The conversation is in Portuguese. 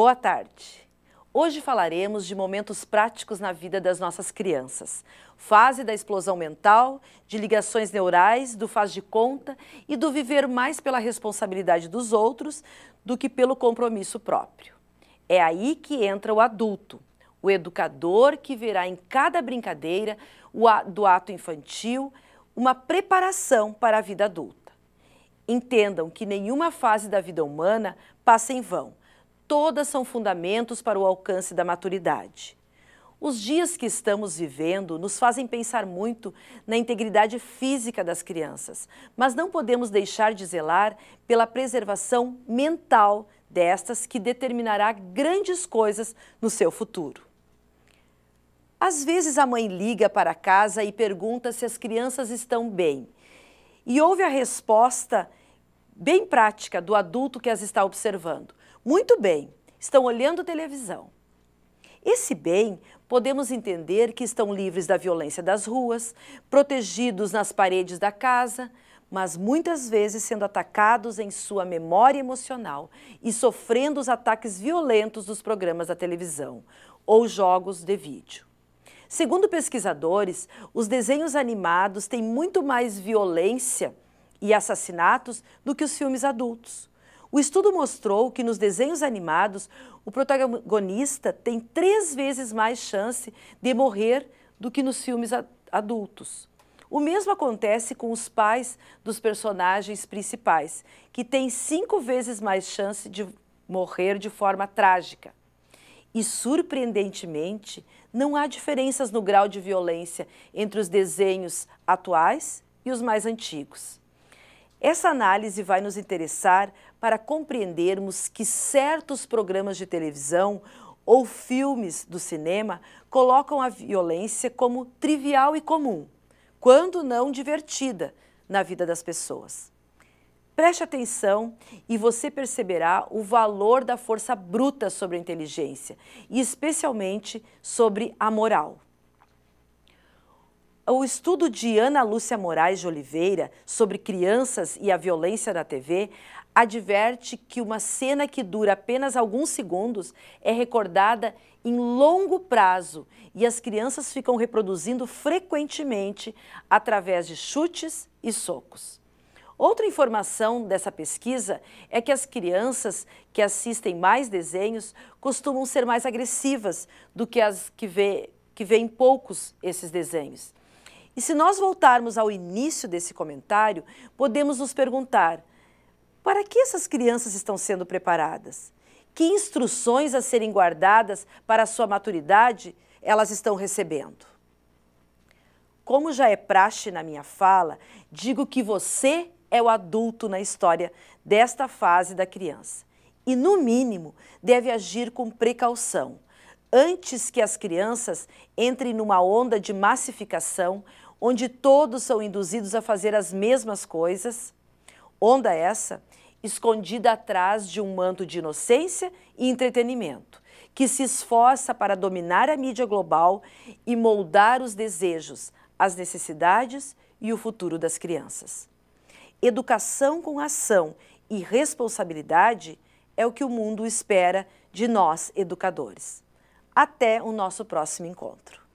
Boa tarde. Hoje falaremos de momentos práticos na vida das nossas crianças. Fase da explosão mental, de ligações neurais, do faz de conta e do viver mais pela responsabilidade dos outros do que pelo compromisso próprio. É aí que entra o adulto, o educador que verá em cada brincadeira do ato infantil uma preparação para a vida adulta. Entendam que nenhuma fase da vida humana passa em vão todas são fundamentos para o alcance da maturidade. Os dias que estamos vivendo nos fazem pensar muito na integridade física das crianças, mas não podemos deixar de zelar pela preservação mental destas que determinará grandes coisas no seu futuro. Às vezes a mãe liga para casa e pergunta se as crianças estão bem. E ouve a resposta bem prática do adulto que as está observando. Muito bem, estão olhando televisão. Esse bem podemos entender que estão livres da violência das ruas, protegidos nas paredes da casa, mas muitas vezes sendo atacados em sua memória emocional e sofrendo os ataques violentos dos programas da televisão ou jogos de vídeo. Segundo pesquisadores, os desenhos animados têm muito mais violência e assassinatos do que os filmes adultos. O estudo mostrou que nos desenhos animados, o protagonista tem três vezes mais chance de morrer do que nos filmes adultos. O mesmo acontece com os pais dos personagens principais, que têm cinco vezes mais chance de morrer de forma trágica. E, surpreendentemente, não há diferenças no grau de violência entre os desenhos atuais e os mais antigos. Essa análise vai nos interessar para compreendermos que certos programas de televisão ou filmes do cinema colocam a violência como trivial e comum, quando não divertida, na vida das pessoas. Preste atenção e você perceberá o valor da força bruta sobre a inteligência e especialmente sobre a moral. O estudo de Ana Lúcia Moraes de Oliveira sobre crianças e a violência na TV adverte que uma cena que dura apenas alguns segundos é recordada em longo prazo e as crianças ficam reproduzindo frequentemente através de chutes e socos. Outra informação dessa pesquisa é que as crianças que assistem mais desenhos costumam ser mais agressivas do que as que, vê, que veem poucos esses desenhos. E se nós voltarmos ao início desse comentário, podemos nos perguntar: para que essas crianças estão sendo preparadas? Que instruções a serem guardadas para a sua maturidade elas estão recebendo? Como já é praxe na minha fala, digo que você é o adulto na história desta fase da criança. E, no mínimo, deve agir com precaução antes que as crianças entrem numa onda de massificação onde todos são induzidos a fazer as mesmas coisas, onda essa escondida atrás de um manto de inocência e entretenimento, que se esforça para dominar a mídia global e moldar os desejos, as necessidades e o futuro das crianças. Educação com ação e responsabilidade é o que o mundo espera de nós, educadores. Até o nosso próximo encontro.